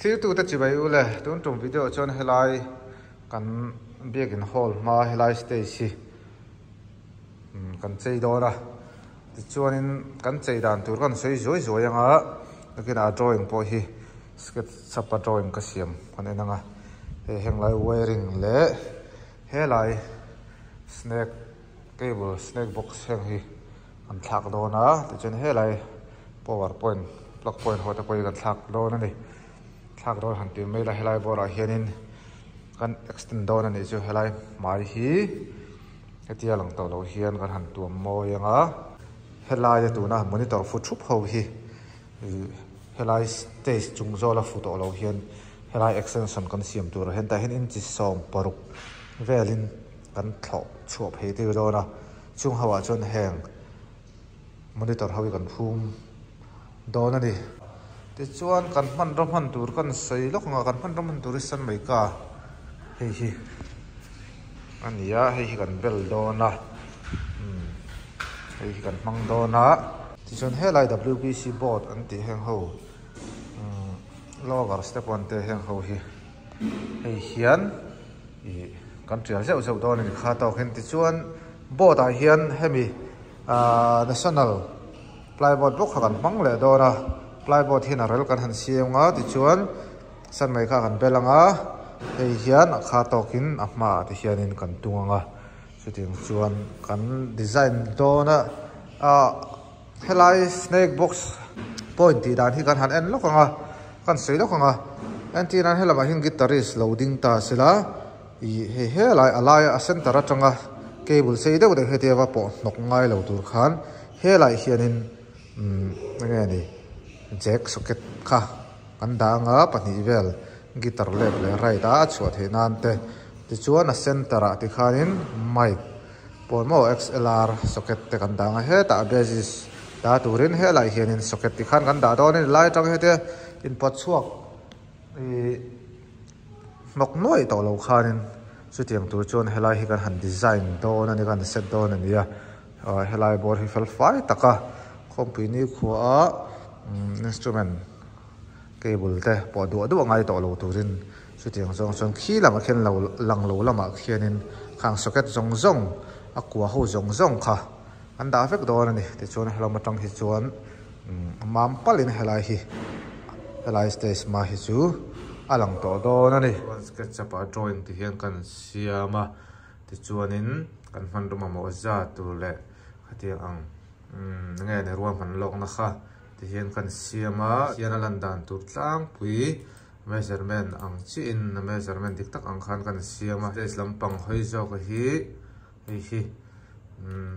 thlir tụt ta chi bai u le tun tum video chon helai kan biak in hall ma helai stay si kan chei do ra ti chuan in kan chei dan tur kan sei zoi zoi anga cái nào drawing po hi sketch chapa drawing còn siam kan enanga he henglai wiring le helai snake cable snake box heng hi an thlak do na ti chuan helai powerpoint plug point ho ta poi kan thlak do na thak rol han tiu meila helai bora hianin kan extend down ani chu helai mai hi hetia lang to lo hian kan han tuam mawi anga helai e tu na monitor fu thup ho hi helai stage chung zola fu to lo hian helai extension kan siam tur hen ta hen in chi som paruk velin kan thlo chuap he te ro na chung hawa chon heng monitor hawi kan phum don ani te chuan kan hman ram han tur kan sei lok nga kan hman ram han sân san mai ka hei anh ania hei hi kan bel dona hei hi kan mang dona ti chuan lại WBC board an ti heng ho lower step on te heng ho hi hei hian i kan trial sẽ zeu dawn ni kha tàu hiện ti chuan board ah hian hemi à, national plywood book kan mang le dona plywood hin a rel kan han sianga tichuan san mai kha kan belanga ei hian a kha tokin a hma te hianin kan tunganga chuting chuan cần design dawna a helai snake box point ti dan hi kan han en lokanga kan sei lokanga an ti nan helama hin guitarist loading ta sila i he he lai alai a center atanga cable sei deuh deuh hetewa pawh hnok ngai lo tur khan helai hiện um mm, nge ni jack socket ค่ะกันดังอ่ะปนิเวลกีตาร์เล็บเลยไรด้ชัวร์ที่นั่นเตะที่ชัวนั่นเซ็นเตอร์ที่ขันนี้ไม่ปอนโม่ XLR socket กันดังเฮต้าเบสิสด้ตัวรินเฮไลเฮนิน socket ที่ข้ากันดังตอนนี้ไล่์จังเฮต์อินพอตชัวร์นกน้อยตัวลูกข้างนี้สุดยังตัวชวนเฮลัยกันหันดีไซน์ดอนนี่กันเซตดอนนี่อเฮลัยบอร์ฮิฟเฟลไฟต์ตะก้าคอมพิวเตอร์ขวา instrument cable te po du du ngai to lo turin chuting zong zong khi lama khen lo lang lo lama khianin khang socket zong zong akwa ho zong zong kha an da vek dor ni te chuan hlama tang hi chuan mam palin helai hi helai stage ma hi chu alang to do na ni sketch up a drawing ti hian kan siama ti chuanin kan hman ruma mo za tu le khatiang ang nghe ne ruam phần lok na kha tihian kan siam a hian a lan dan tur tlang quý, measurement ang chi in measurement dik tak ang khan kan siam a tles lampang hoi zo ka hi hei hi um hmm.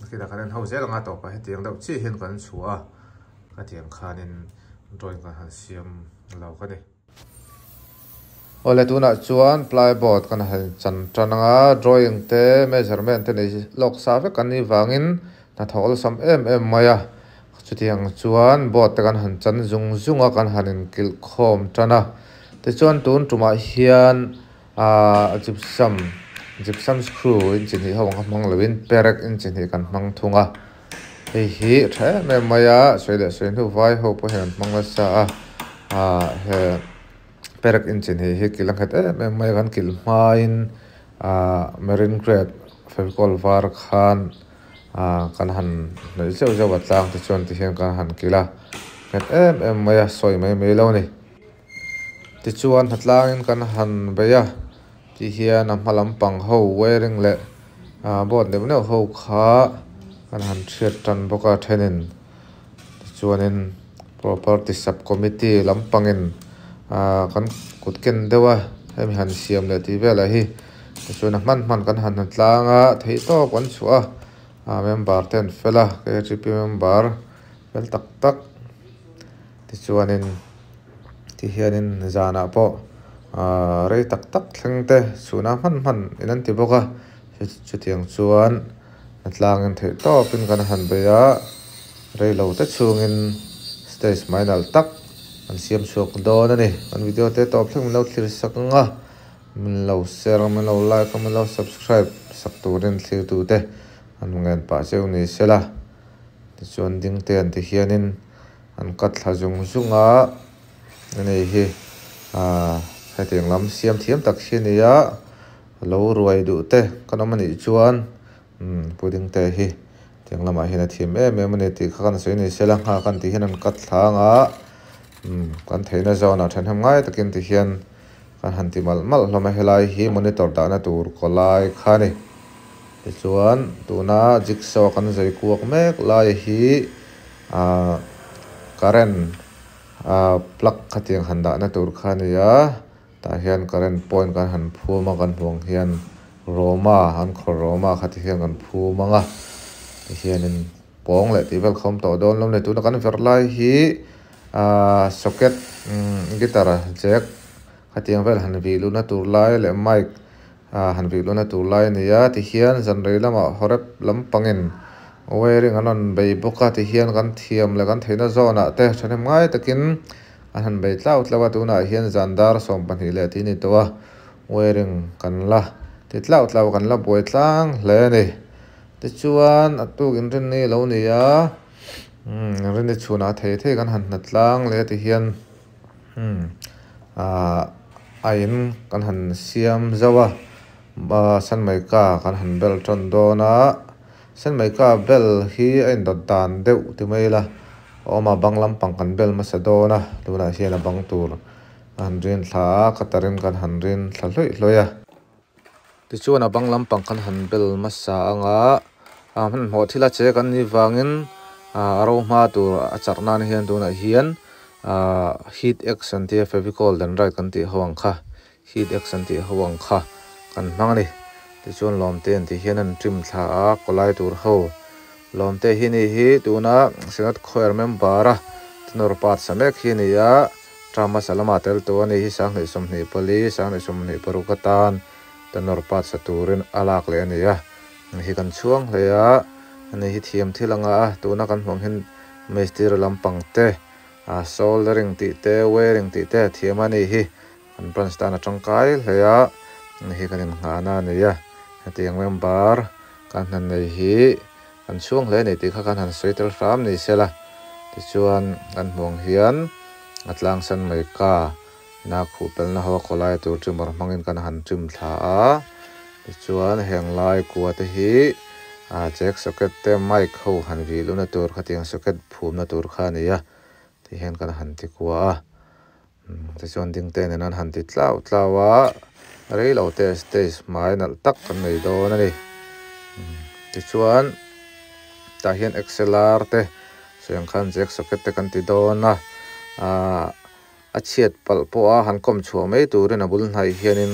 nakita kan an ho zel anga to pa hetiang deuh chi hian kan chua ka tiang khan in drawing kan han siam lo ka ni ole tuna chuan plyboard kan hal chan trananga drawing thế, measurement thế, nei lok sa ve kan ni wangin na thol sam em em maya chutiang chuan boat te kan han chan zung zunga kan hanin kil khawm tana te chuan tun tuma ah hian a gypsum gypsum screw in chin hi hawng hmang lovin perek in chin hi kan hmang thunga hei hi the me maya sei de sei nu vai ho po hen hmang la sa a he perek in chin hi hi kilang khat e me maya kan kil hmain a marine grade fevicol var khan kan han nei zeu zeu wat tlang te chuan ti hian kan han kia, kan em em mai a soi mai này, lo ni ti chuan hatlangin kan han beya ti hian a hmalam pang ho wearing le a bot lem neu ho kha kan han thiat tan boka thenin ti chuanin property subcommittee lampangin a kan à em hemi han lệ thì về vela hi ti chuan a hman hman kan han hatlanga thấy to kan chua member te an fel a KHP member fel tak tak tichuanin ti hianin zana po rei tak tak thleng te chuna hman hman in an ti bawk a chutiang chuan na tlangin theih tawpin kan han bei a rei lo te chungin stage final tak an siam chuak dawn ani an video te tawp thleng min lo thlir sakanga min lo share min lo like min lo subscribe sak turin thlir tu te an ngen pa cheu ni sela ti chuan ding te an ti hianin an kat thla zung zunga nei hi a hetiang lam siam thiam tak hi ni a lo ruai du te kanam ani chuan hmm, pudding te hi tiang lama hi na thim em em ani ti khan soi ni sela nga kan ti hian an kat thla nga hmm, kan theina zauna than hem ngai takin ti hian kan hanti mal mal hlama helai hi monitor dana tur kolai khani ti chuan tuna jigsaw kan zoi kuak mek lai hi aa current aa plug khating han dahna tur kha nia tah hian current point kan han phuma kan hmuang hian roma han khor roma khati hian kan phum anga hianin pawng leh tih vel khawm tawh dawn lawm leh tuna kan ver lai hi aa socket guitar jack khatiang vel han vi luna tur lai leh mic À, han vi lona tu lai ni ya ti hian là rei lama horep lam pangin wearing an an bei boka ti hian kan thiam le kan theina zona te thane ngai takin an han bei tlau tlawa tu na hian zandar som pan hi le ti ni towa wearing kan la ti tlau tlau kan la boi tlang hle ni ti chuan à, atu gin rin ni lo ni ya rin ni chuna thei thei kan han na tlang le ti hian a ain kan han siam zawa ba san mai ka kan han bel ton do na san mai ka bel hi ain da dan de ti mai la o ma bang lam pang kan bel ma sa do na lu la sia la bang tur an rin tha ka tarin kan han rin tha loi loi ya ti chu na bang lam pang kan han bel ma sa anga a han mo thila che kan ni wangin a ro ma tu a char nan hian tu na hian a heat action ti fevicol dan right kan ti hawang kha heat action ti hawang kha ันมั่งเลยที่ชวนลอมเตียนที่เห็นนั้นจิมสาก็ไล่ตัวเขาลอมเตหยนี่ฮีตัวนาสนัดคอยเมมบาระตนรปัดสมัยี่นี่ยะทรามาสลามาเตลตัวนี้สังนิสมนิปลีสังนิสมนิปรุกตานตนรปัดสตูรินอลากเลยนี่ยะนี่กันช่วงเลยาะนี่เทียมที่ลังอะตัวนัากันหวงเห็นเมสติรลำปังเตอาโซลริงติเตเวริงติเตเทียมันนี่ฮีอันเป็นสถานะจังไกลเลยยะนี่ก็เรื่องานานี่ยะตียงเวมบาร์การทำในฮีการช่วงเลยนี่ที่ข้าการทำสวตเตอร์ฟรามนเสล่าที่ชวนอันมองเห็นอัตลังสันเม่กานักผุ้เป็นนักวิเคราะห์ตัวจุ่มบาร์มังินการหันจุ่มท่าที่ชวนแห่งไล่กวาดฮีอาเจ็กสกัดเต็มไม่เข้าหันวิลุนตัวขัดยังสกัดภูมิตุรข้านี่ยะที่เห็นการหันที่กวาดที่ชวนดึงเต้นนั้นหันที่เล่าเล่าว่า relo te tes mai nal tak kan itu dawn Kecuan hmm, ti chuan tah hian xlr te siang khan jack socket te kan ti a a ah, chiat pal po a han kom chhuam mai turin a bul hianin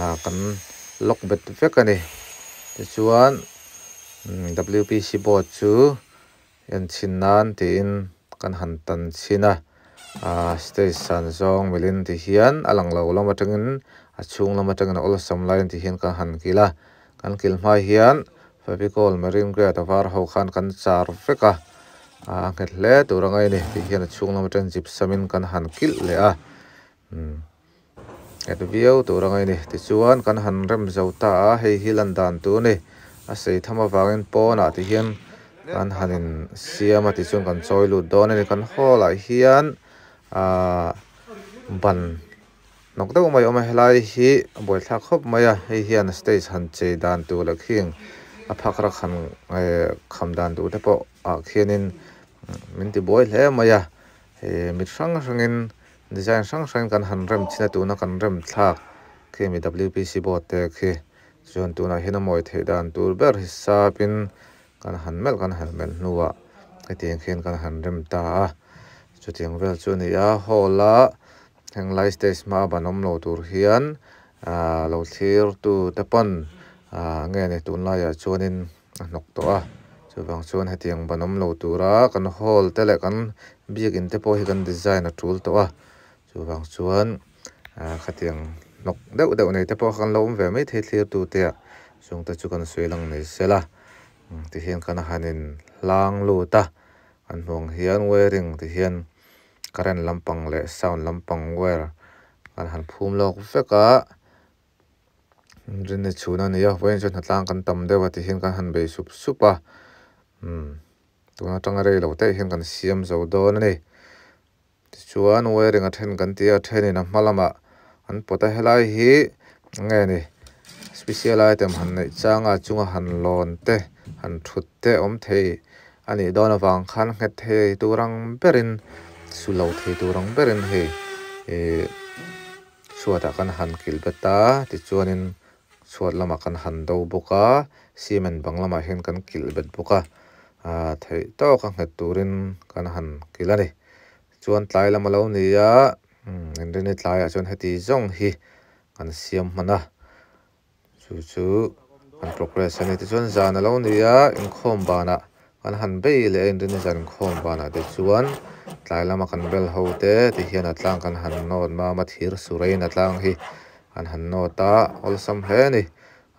ah, kan lok bet vek ani ti chuan hmm, WPC board chu en chin nan kan han tan china a ah, stage san zong ti hian alang lo lama tangin a chung lama tangin ola sam lai ti hian ka han kila kan kil mai hian fabicol marine grade var ho khan kan char veka a nge hle turangai ni ti hian a chung lama tang jip samin kan han kil le a et hmm. viau turangai ni ti chuan kan han rem zo ta a hei hilan dan tu ni a sei thama wangin pona ti hian kan hanin siam a ti chuan kan choi lu don ni kan hola ah hian a ban nokda uma yoma helai hi boi thak khop maya hi hi an stay san che dan tu la khing a phakra kham e kham dan du te po a khienin min ti boi le maya e mit sang sang in design sang sang kan han ram china tu na kan ram thak ke mi wpc bo te khe chon tu na hena moi the dan tur ber hisapin kan han mel kan han mel nuwa ke han ram ta chu tiang vel chu ni ya hola heng lai stes ma ba nom lo tur hian a lo thir tu te pon a nge ne tun la ya chuan in nok to a chu bang chuan ha tiang ba nom lo tur a kan hol te le kan biak in te po hi kan design a tool to a chu bang chuan a kha tiang nok deu deu nei te po kan lom um ve mai the thir tu te a chung ta chu kan lang nei se la hmm, ti hian kan ta current lampang leh sound lampang wer kan han phum lawk veka rin ni chhuna ni a wen chuan hatlang kan tam deuh a tihin kan han bei sup sup a hmm tuna tanga rei lo te hian kan siam zo dawn ani chuan wearing a then kan ti a then in a hmalama an pota helai hi nge ni special item han nei changa chunga han lon te han thut te om thei ani dawn avang khan nge thei turang berin su lo thei turang berin hei e suata kan han kil beta ti chuanin suat lama kan han do buka siemen bang lama hen kan kil bet buka a thei to kan het turin kan han kilani chuan tlai lama lo nia en hmm, rene tlai a chuan heti zong hi kan siam mana chu chu kan progress ani ti chuan zan lo nia in khom bana kan han be le en rene zan khom bana ti chuan tlaalama kan bel ho te ti hian a tlang kan han nod ma ma thir surein a tlang hi an han nod ta ol sam hle ni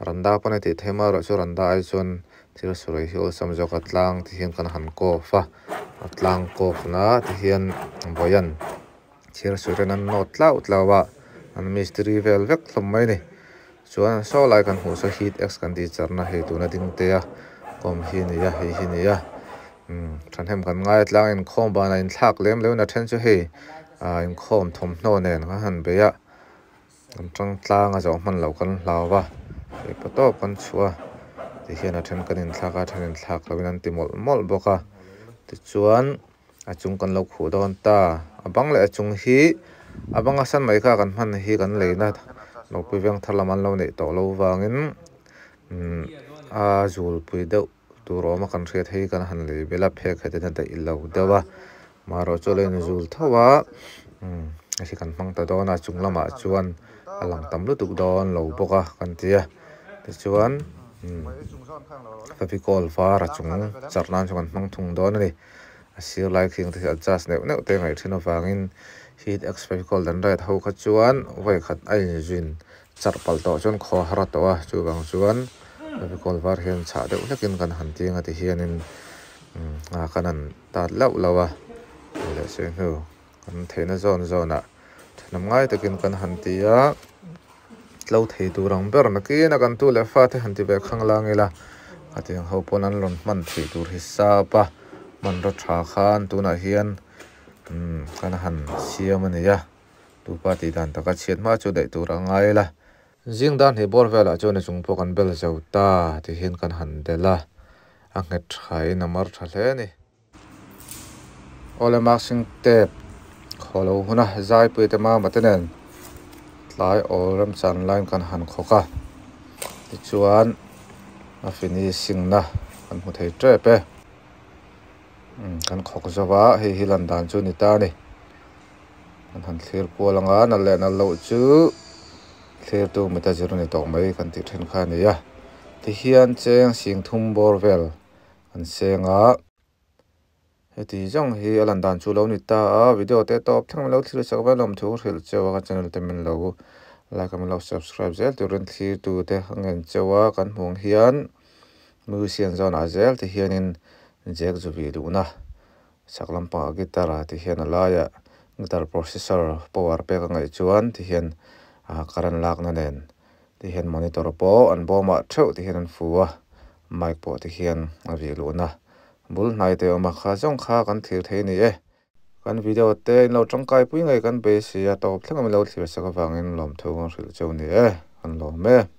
randa pane ti thema ro chu randa ai chon thir surei hi ol sam jok a tlang ti hian kan han ko fa a tlang ko na ti hian boyan thir surein an nod tlau tlawa an mystery vel vek thlom mai ni chuan so lai kan hu sa heat x kan ti charna he tuna ding te a kom hi ni ya he hi ni ya than hem kan ngay tlang in khom ban in thlak lem leuna then chu hi à in khom thom nô hno nen nga ạ be ya kan tang tlang a jong man lo kan lawa e pato kan chua ti hian a then kan in thlaka then in thlak lo in ti mol mol boka ti chuan à chúng con lo khu đón ta à le a chung hi abang à, asan mai kha kan man hi kan leina lo pi veng lâu này nei lâu vàng wangin à zul pui deuh turoma kan re thei kan han le bela phe kha te ta illo dewa maro chole nu zul thawa asi kan mang ta dona chunglama chuan alang tam lu tuk don lo boka kan tia te chuan fapikol fa ra chung charnan chuan mang thung don ni asir like khing te adjust nếu ne ne te nó vàng in heat expectol dan rai thâu kha chuan vậy khat ai nhìn jin charpal to chuan kho hara to chú bang chuan con Tapi kol var hian cha deuh lekin kan thì hiện ti à cái này an tat lau lau để le se nu thấy nó zon zon a thenam ngai takin kan han ti a à, tlau thei tu rang ber na kia nó kan tu le fa thì han ti về khang lang ila ati ho pon an lon man thấy tur hi sa pa man ro tha khan tu na hian kan han siam ania tu pa ti dan taka chiat ma chu dei tu rangai là zing dan he bor vela chone chung po kan bel chau ti hin kan han de la ang nge na mar thale ni ole mar sing te kholo huna zai pui te ma matenen lai olam chan lain kan han khoka ti chuan a fini sing na kan mu thei tre pe hmm, kan khok zawa he hilan dan chu ni ta ni kan han thir ko langa na le na lo chu Kledu mida zirunni dog mai kan di trin khaa ni ya. Di hiyan jeng sing thum bor vel. An seng a. He di zhong hi alan dan zu lau ni ta a. Video te to ptang mi lau tiri sa gabay lom tu ur hil jo a ka channel te min lau. Like a mi lau subscribe zel. Di rin thi du te hang en jo kan huang hiyan. Mu siyan zon a zel. Di hiyan in jeg na. di processor power juan. Di karan lak na den ti hian monitor po an boma thro ti hian an fu a mic po ti hian a vi lu na bul nai te ma kha jong kha kan thir thei ni e kan video te in lo tong kai pui ngai kan be si a to thlengam lo thir sa ka wang in lom thu ang ril chou ni e an lo me